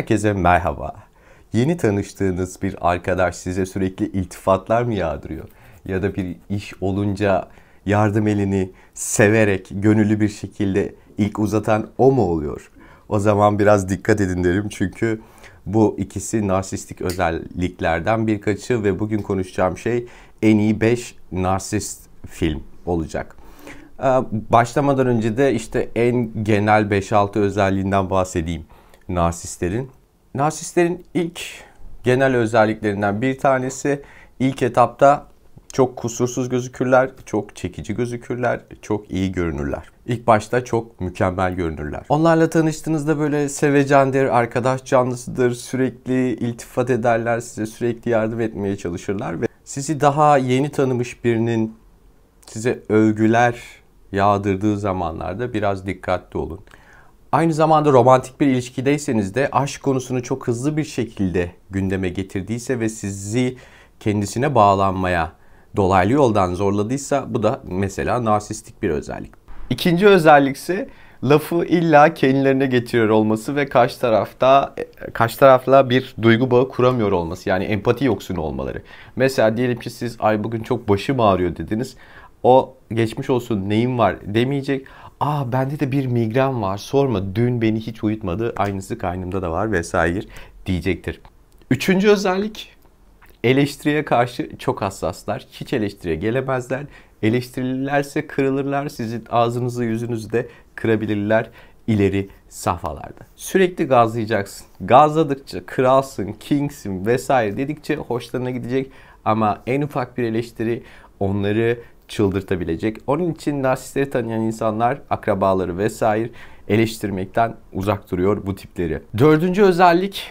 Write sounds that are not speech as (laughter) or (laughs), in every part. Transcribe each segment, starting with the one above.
Herkese merhaba. Yeni tanıştığınız bir arkadaş size sürekli iltifatlar mı yağdırıyor? Ya da bir iş olunca yardım elini severek, gönüllü bir şekilde ilk uzatan o mu oluyor? O zaman biraz dikkat edin derim çünkü bu ikisi narsistik özelliklerden birkaçı ve bugün konuşacağım şey en iyi 5 narsist film olacak. Ee, başlamadan önce de işte en genel 5-6 özelliğinden bahsedeyim narsistlerin. Narsistlerin ilk genel özelliklerinden bir tanesi ilk etapta çok kusursuz gözükürler, çok çekici gözükürler, çok iyi görünürler. İlk başta çok mükemmel görünürler. Onlarla tanıştığınızda böyle sevecendir, arkadaş canlısıdır, sürekli iltifat ederler, size sürekli yardım etmeye çalışırlar ve sizi daha yeni tanımış birinin size övgüler yağdırdığı zamanlarda biraz dikkatli olun. Aynı zamanda romantik bir ilişkideyseniz de aşk konusunu çok hızlı bir şekilde gündeme getirdiyse ve sizi kendisine bağlanmaya dolaylı yoldan zorladıysa bu da mesela narsistik bir özellik. İkinci özellik ise lafı illa kendilerine getiriyor olması ve karşı tarafta karşı tarafla bir duygu bağı kuramıyor olması. Yani empati yoksun olmaları. Mesela diyelim ki siz ay bugün çok başım ağrıyor dediniz. O geçmiş olsun neyin var demeyecek. Aa bende de bir migren var sorma dün beni hiç uyutmadı aynısı karnımda da var vesaire diyecektir. Üçüncü özellik eleştiriye karşı çok hassaslar. Hiç eleştiriye gelemezler. Eleştirilirlerse kırılırlar. Sizin ağzınızı yüzünüzü de kırabilirler ileri safhalarda. Sürekli gazlayacaksın. Gazladıkça kralsın, kingsin vesaire dedikçe hoşlarına gidecek ama en ufak bir eleştiri onları çıldırtabilecek. Onun için narsistleri tanıyan insanlar, akrabaları vesaire eleştirmekten uzak duruyor bu tipleri. Dördüncü özellik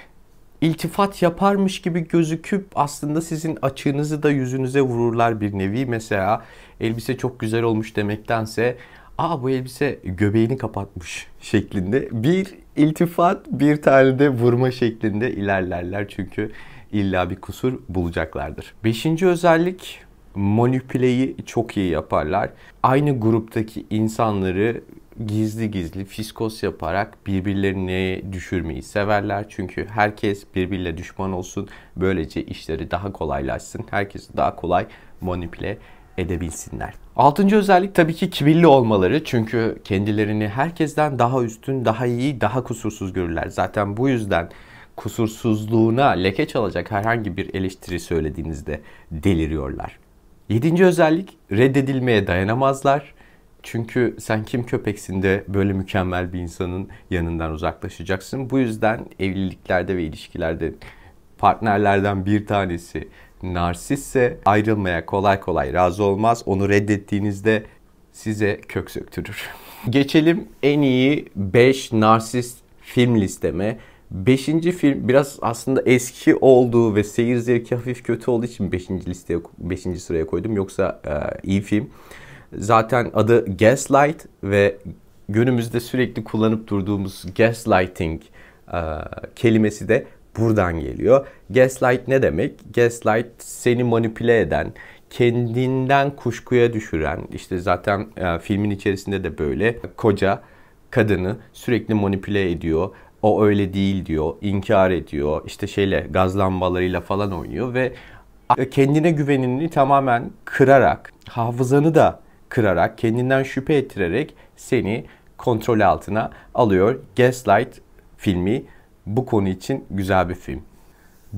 iltifat yaparmış gibi gözüküp aslında sizin açığınızı da yüzünüze vururlar bir nevi. Mesela elbise çok güzel olmuş demektense aa bu elbise göbeğini kapatmış şeklinde bir iltifat bir tane de vurma şeklinde ilerlerler. Çünkü illa bir kusur bulacaklardır. Beşinci özellik manipüleyi çok iyi yaparlar. Aynı gruptaki insanları gizli gizli fiskos yaparak birbirlerini düşürmeyi severler. Çünkü herkes birbirle düşman olsun. Böylece işleri daha kolaylaşsın. Herkes daha kolay manipüle edebilsinler. Altıncı özellik tabii ki kibirli olmaları. Çünkü kendilerini herkesten daha üstün, daha iyi, daha kusursuz görürler. Zaten bu yüzden kusursuzluğuna leke çalacak herhangi bir eleştiri söylediğinizde deliriyorlar. Yedinci özellik reddedilmeye dayanamazlar. Çünkü sen kim köpeksin de böyle mükemmel bir insanın yanından uzaklaşacaksın. Bu yüzden evliliklerde ve ilişkilerde partnerlerden bir tanesi narsisse ayrılmaya kolay kolay razı olmaz. Onu reddettiğinizde size kök söktürür. (laughs) Geçelim en iyi 5 narsist film listeme. Beşinci film biraz aslında eski olduğu ve seyir zevki hafif kötü olduğu için beşinci listeye beşinci sıraya koydum. Yoksa e, iyi film. Zaten adı Gaslight ve günümüzde sürekli kullanıp durduğumuz gaslighting e, kelimesi de buradan geliyor. Gaslight ne demek? Gaslight seni manipüle eden, kendinden kuşkuya düşüren, işte zaten e, filmin içerisinde de böyle koca kadını sürekli manipüle ediyor o öyle değil diyor, inkar ediyor, işte şeyle gaz lambalarıyla falan oynuyor ve kendine güvenini tamamen kırarak, hafızanı da kırarak, kendinden şüphe ettirerek seni kontrol altına alıyor. Gaslight filmi bu konu için güzel bir film.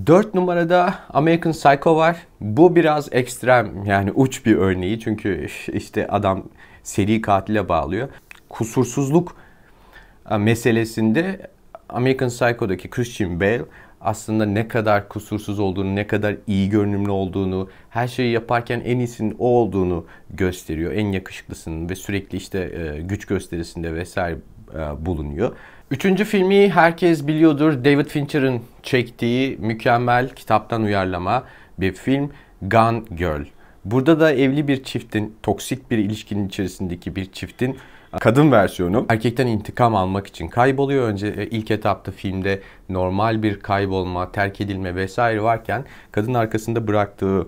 4 numarada American Psycho var. Bu biraz ekstrem yani uç bir örneği çünkü (laughs) işte adam seri katile bağlıyor. Kusursuzluk e, meselesinde American Psycho'daki Christian Bale aslında ne kadar kusursuz olduğunu, ne kadar iyi görünümlü olduğunu, her şeyi yaparken en iyisinin o olduğunu gösteriyor. En yakışıklısının ve sürekli işte e, güç gösterisinde vesaire e, bulunuyor. Üçüncü filmi herkes biliyordur. David Fincher'ın çektiği mükemmel kitaptan uyarlama bir film Gun Girl. Burada da evli bir çiftin, toksik bir ilişkinin içerisindeki bir çiftin kadın versiyonu erkekten intikam almak için kayboluyor. Önce e, ilk etapta filmde normal bir kaybolma, terk edilme vesaire varken kadın arkasında bıraktığı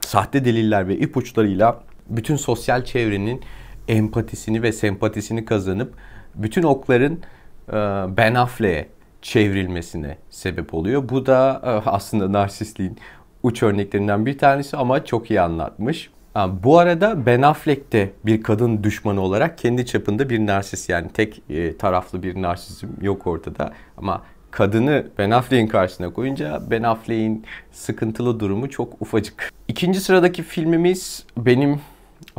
sahte deliller ve ipuçlarıyla bütün sosyal çevrenin empatisini ve sempatisini kazanıp bütün okların e, Ben Affleck'e çevrilmesine sebep oluyor. Bu da e, aslında narsistliğin uç örneklerinden bir tanesi ama çok iyi anlatmış. Bu arada Ben Affleck de bir kadın düşmanı olarak kendi çapında bir narsis yani tek e, taraflı bir narsizm yok ortada ama kadını Ben Affleck'in karşısına koyunca Ben Affleck'in sıkıntılı durumu çok ufacık. İkinci sıradaki filmimiz benim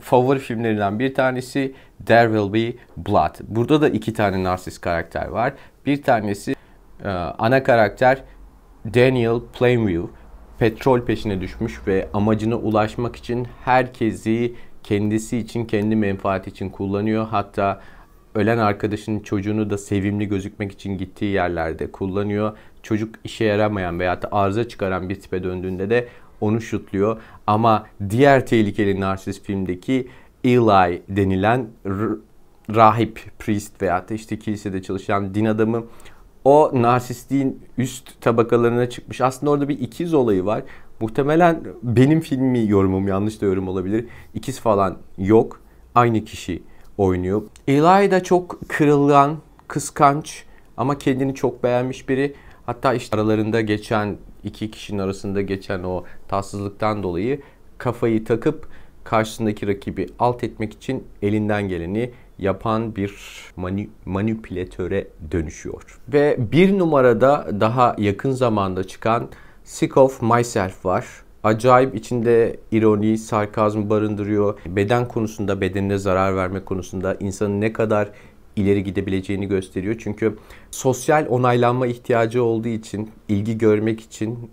favori filmlerinden bir tanesi There Will Be Blood. Burada da iki tane narsis karakter var. Bir tanesi e, ana karakter Daniel Plainview petrol peşine düşmüş ve amacına ulaşmak için herkesi kendisi için, kendi menfaati için kullanıyor. Hatta ölen arkadaşının çocuğunu da sevimli gözükmek için gittiği yerlerde kullanıyor. Çocuk işe yaramayan veya da arıza çıkaran bir tipe döndüğünde de onu şutluyor. Ama diğer tehlikeli narsist filmdeki Eli denilen rahip, priest veya da işte kilisede çalışan din adamı o narsistliğin üst tabakalarına çıkmış. Aslında orada bir ikiz olayı var. Muhtemelen benim filmi yorumum yanlış da yorum olabilir. İkiz falan yok. Aynı kişi oynuyor. Eli da çok kırılgan, kıskanç ama kendini çok beğenmiş biri. Hatta işte aralarında geçen iki kişinin arasında geçen o tatsızlıktan dolayı kafayı takıp karşısındaki rakibi alt etmek için elinden geleni yapan bir mani, manipülatöre dönüşüyor. Ve bir numarada daha yakın zamanda çıkan Sick of Myself var. Acayip içinde ironi, sarkazm barındırıyor. Beden konusunda, bedenine zarar verme konusunda insanın ne kadar ileri gidebileceğini gösteriyor. Çünkü sosyal onaylanma ihtiyacı olduğu için, ilgi görmek için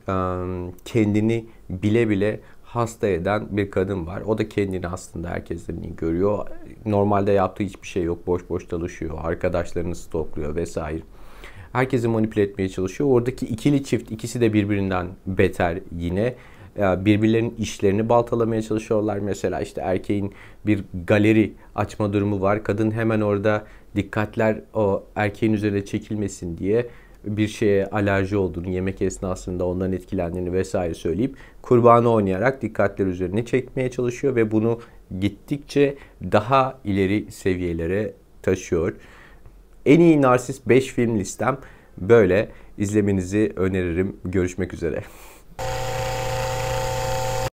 kendini bile bile hasta eden bir kadın var. O da kendini aslında herkesten görüyor normalde yaptığı hiçbir şey yok. Boş boş çalışıyor. Arkadaşlarını stokluyor vesaire. Herkesi manipüle etmeye çalışıyor. Oradaki ikili çift ikisi de birbirinden beter yine ee, birbirlerinin işlerini baltalamaya çalışıyorlar. Mesela işte erkeğin bir galeri açma durumu var. Kadın hemen orada dikkatler o erkeğin üzerine çekilmesin diye bir şeye alerji olduğunu, yemek esnasında ondan etkilendiğini vesaire söyleyip kurbanı oynayarak dikkatler üzerine çekmeye çalışıyor ve bunu gittikçe daha ileri seviyelere taşıyor. En iyi narsist 5 film listem böyle. İzlemenizi öneririm. Görüşmek üzere.